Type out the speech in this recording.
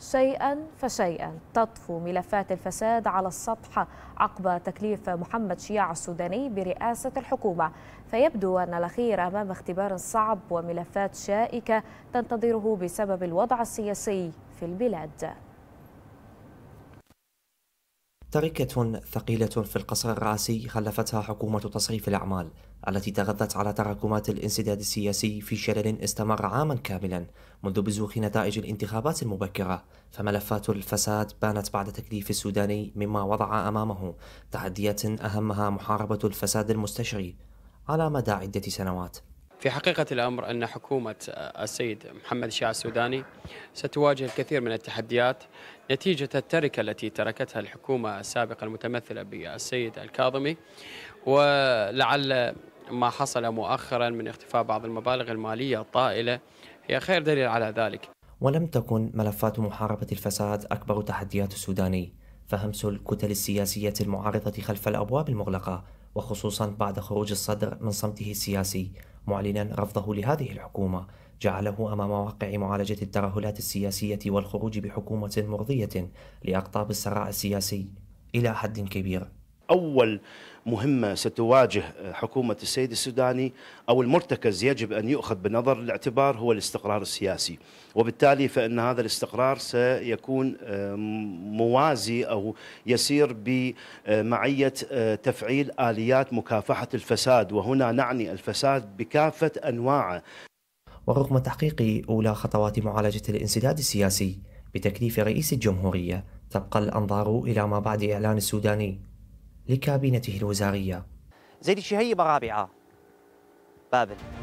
شيئا فشيئا تطفو ملفات الفساد على السطح عقب تكليف محمد شياع السوداني برئاسة الحكومة فيبدو أن الأخير أمام اختبار صعب وملفات شائكة تنتظره بسبب الوضع السياسي في البلاد تركة ثقيلة في القصر الرئاسي خلفتها حكومة تصريف الأعمال التي تغذت على تراكمات الانسداد السياسي في شلل استمر عاما كاملا منذ بزوخ نتائج الانتخابات المبكرة فملفات الفساد بانت بعد تكليف السوداني مما وضع أمامه تحديات أهمها محاربة الفساد المستشري على مدى عدة سنوات في حقيقة الأمر أن حكومة السيد محمد الشيع السوداني ستواجه الكثير من التحديات نتيجة التركة التي تركتها الحكومة السابقة المتمثلة بالسيد الكاظمي ولعل ما حصل مؤخرا من اختفاء بعض المبالغ المالية الطائلة هي خير دليل على ذلك ولم تكن ملفات محاربة الفساد أكبر تحديات السوداني فهمس الكتل السياسية المعارضة خلف الأبواب المغلقة وخصوصا بعد خروج الصدر من صمته السياسي معلنا رفضه لهذه الحكومة جعله أمام واقع معالجة الترهلات السياسية والخروج بحكومة مرضية لأقطاب الصراع السياسي إلى حد كبير أول مهمة ستواجه حكومة السيد السوداني أو المرتكز يجب أن يؤخذ بنظر الاعتبار هو الاستقرار السياسي وبالتالي فإن هذا الاستقرار سيكون آه، موازي أو يسير بمعية آه، تفعيل آليات مكافحة الفساد وهنا نعني الفساد بكافة أنواعه ورغم تحقيق أولى خطوات معالجة الانسداد السياسي بتكليف رئيس الجمهورية تبقى الأنظار إلى ما بعد إعلان السوداني لكابينته الوزارية زيد الشهيبة رابعة بابل